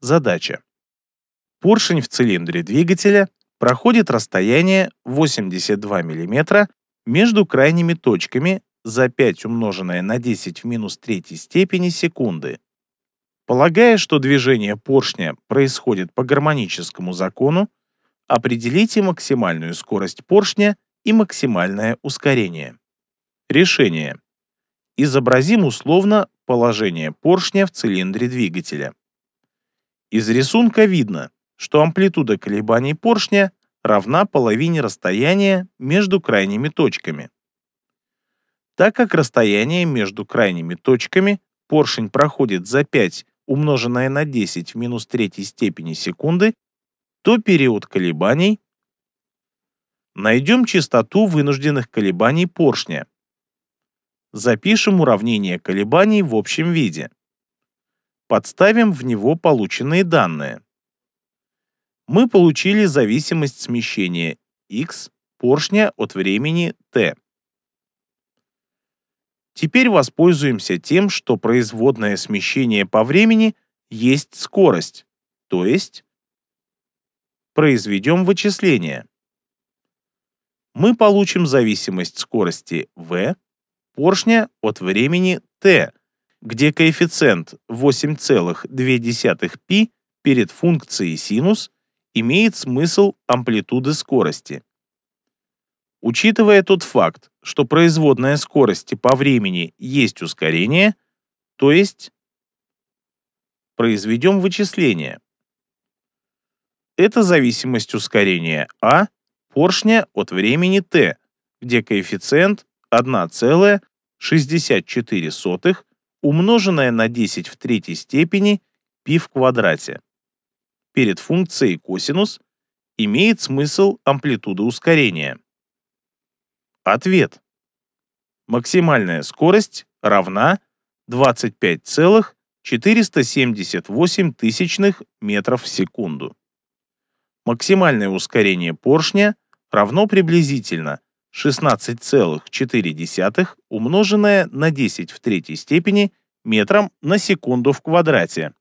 Задача. Поршень в цилиндре двигателя проходит расстояние 82 мм между крайними точками за 5 умноженное на 10 в минус третьей степени секунды. Полагая, что движение поршня происходит по гармоническому закону, определите максимальную скорость поршня и максимальное ускорение. Решение. Изобразим условно положение поршня в цилиндре двигателя. Из рисунка видно, что амплитуда колебаний поршня равна половине расстояния между крайними точками. Так как расстояние между крайними точками поршень проходит за 5 умноженное на 10 в минус третьей степени секунды, то период колебаний найдем частоту вынужденных колебаний поршня. Запишем уравнение колебаний в общем виде подставим в него полученные данные. Мы получили зависимость смещения x поршня от времени t. Теперь воспользуемся тем, что производное смещение по времени есть скорость, то есть произведем вычисление. Мы получим зависимость скорости v поршня от времени t где коэффициент 8,2 π перед функцией синус имеет смысл амплитуды скорости. Учитывая тот факт, что производная скорости по времени есть ускорение, то есть произведем вычисление. Это зависимость ускорения А поршня от времени t, где коэффициент 1,64 умноженное на 10 в третьей степени π в квадрате. Перед функцией косинус имеет смысл амплитуда ускорения. Ответ. Максимальная скорость равна 25,478 тысячных метров в секунду. Максимальное ускорение поршня равно приблизительно 16,4 умноженное на 10 в третьей степени метром на секунду в квадрате